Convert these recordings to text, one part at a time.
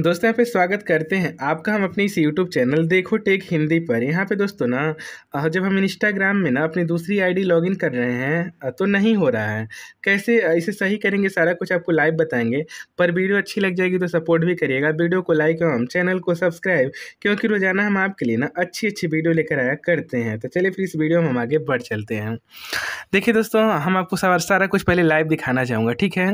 दोस्तों यहाँ पे स्वागत करते हैं आपका हम अपने इस यूट्यूब चैनल देखो टेक हिंदी पर यहाँ पे दोस्तों ना जब हम इंस्टाग्राम में ना अपनी दूसरी आईडी लॉगिन कर रहे हैं तो नहीं हो रहा है कैसे इसे सही करेंगे सारा कुछ आपको लाइव बताएंगे पर वीडियो अच्छी लग जाएगी तो सपोर्ट भी करिएगा वीडियो को लाइक एवं चैनल को सब्सक्राइब क्योंकि रोजाना हम आपके लिए ना अच्छी अच्छी वीडियो लेकर आया करते हैं तो चलिए फिर इस वीडियो में हम आगे बढ़ चलते हैं देखिए दोस्तों हम आपको सारा कुछ पहले लाइव दिखाना चाहूँगा ठीक है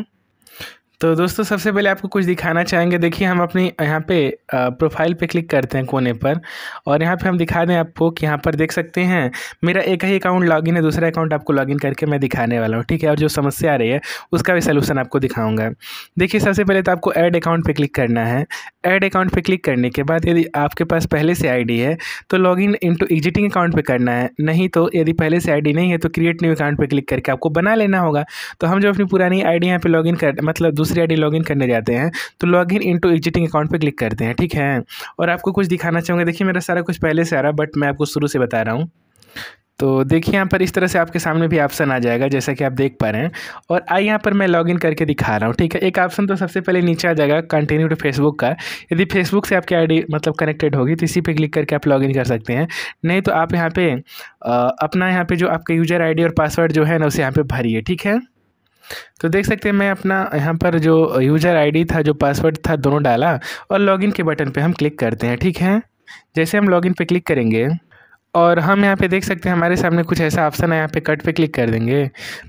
तो दोस्तों सबसे पहले आपको कुछ दिखाना चाहेंगे देखिए हम अपनी यहाँ पे प्रोफाइल पे क्लिक करते हैं कोने पर और यहाँ पे हम दिखा दें आपको कि यहाँ पर देख सकते हैं मेरा एक ही अकाउंट लॉगिन है दूसरा अकाउंट आपको लॉगिन करके मैं दिखाने वाला हूँ ठीक है और जो समस्या आ रही है उसका भी सलूशन आपको दिखाऊँगा देखिए सबसे पहले तो आपको एड अकाउंट पर क्लिक करना है एड अकाउंट पर क्लिक करने के बाद यदि आपके पास पहले से आई है तो log in into existing account पर करना है नहीं तो यदि पहले से आई नहीं है तो क्रिएट न्यू अकाउंट पर क्लिक करके आपको बना लेना होगा तो हम जो अपनी पुरानी आई डी यहाँ पर लॉग कर मतलब दूसरी लॉग लॉगिन करने जाते हैं तो log in into existing account पे क्लिक करते हैं ठीक है और आपको कुछ दिखाना चाहूँगा देखिए मेरा सारा कुछ पहले से आ रहा बट मैं आपको शुरू से बता रहा हूँ तो देखिए यहाँ पर इस तरह से आपके सामने भी ऑप्शन आ जाएगा जैसा कि आप देख पा रहे हैं और आई यहाँ पर मैं लॉगिन करके दिखा रहा हूँ ठीक है एक ऑप्शन तो सबसे पहले नीचे आ जाएगा कंटिन्यू टू फेसबुक का यदि फेसबुक से आपकी आईडी मतलब कनेक्टेड होगी तो इसी पे क्लिक करके आप लॉगिन कर सकते हैं नहीं तो आप यहाँ पर अपना यहाँ पे जो आपका यूजर आई और पासवर्ड जो है ना उसे यहाँ पर भरिए ठीक है तो देख सकते हैं मैं अपना यहाँ पर जो यूज़र आईडी था जो पासवर्ड था दोनों डाला और लॉगिन के बटन पे हम क्लिक करते हैं ठीक है जैसे हम लॉगिन पे क्लिक करेंगे और हम यहाँ पे देख सकते हैं हमारे सामने कुछ ऐसा ऑप्शन है यहाँ पे कट पे क्लिक कर देंगे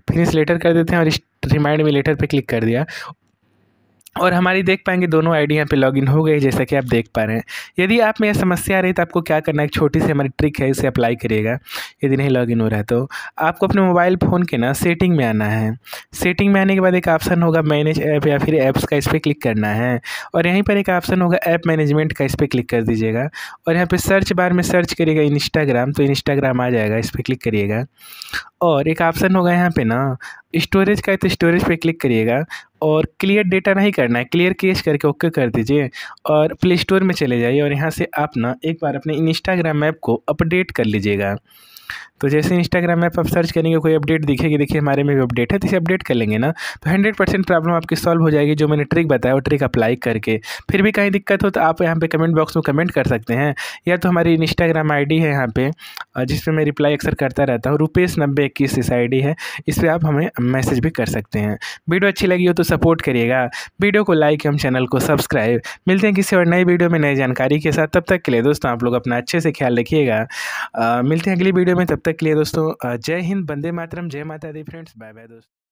फिनिश लेटर कर देते हैं और रिमाइंड में लेटर पे क्लिक कर दिया और हमारी देख पाएंगे दोनों आईडी यहाँ पे लॉगिन हो गई जैसा कि आप देख पा रहे हैं यदि आप में यह समस्या आ रही तो आपको क्या करना है एक छोटी सी हमारी ट्रिक है इसे अप्लाई करिएगा यदि नहीं लॉगिन हो रहा है तो आपको अपने मोबाइल फ़ोन के ना सेटिंग में आना है सेटिंग में आने के बाद एक ऑप्शन होगा मैनेज ऐप या फिर ऐप्स का इस पर क्लिक करना है और यहीं पर एक ऑप्शन होगा ऐप मैनेजमेंट का इस पर क्लिक कर दीजिएगा और यहाँ पर सर्च बार में सर्च करिएगा इंस्टाग्राम तो इंस्टाग्राम आ जाएगा इस पर क्लिक करिएगा और एक ऑप्शन होगा यहाँ पे ना स्टोरेज का है तो स्टोरेज पे क्लिक करिएगा और क्लियर डेटा नहीं करना है क्लियर केस करके ओके कर दीजिए और प्ले स्टोर में चले जाइए और यहाँ से आप ना एक बार अपने इंस्टाग्राम ऐप को अपडेट कर लीजिएगा तो जैसे इंस्टाग्राम ऐप आप सर्च करेंगे कोई अपडेट दिखेगी देखिए हमारे में भी अपडेट है तो इसे अपडेट कर लेंगे ना तो हंड्रेड परसेंट प्रॉब्लम आपकी सॉल्व हो जाएगी जो मैंने ट्रिक बताया वो ट्रिक अप्लाई करके फिर भी कहीं दिक्कत हो तो आप यहाँ पे कमेंट बॉक्स में कमेंट कर सकते हैं या तो हमारी इंस्टाग्राम आईडी है यहाँ पे पर मैं रिप्लाई अक्सर करता रहता हूँ रुपेश नब्बे इक्कीस इस आई है इस पर आप हमें मैसेज भी कर सकते हैं वीडियो अच्छी लगी हो तो सपोर्ट करिएगा वीडियो को लाइक एवं चैनल को सब्सक्राइब मिलते हैं किसी और नई वीडियो में नई जानकारी के साथ तब तक के लिए दोस्तों आप लोग अपना अच्छे से ख्याल रखिएगा मिलते हैं अगली वीडियो में तब तक के लिए दोस्तों जय हिंद बंदे मातरम जय माता दी फ्रेंड्स बाय बाय दोस्तों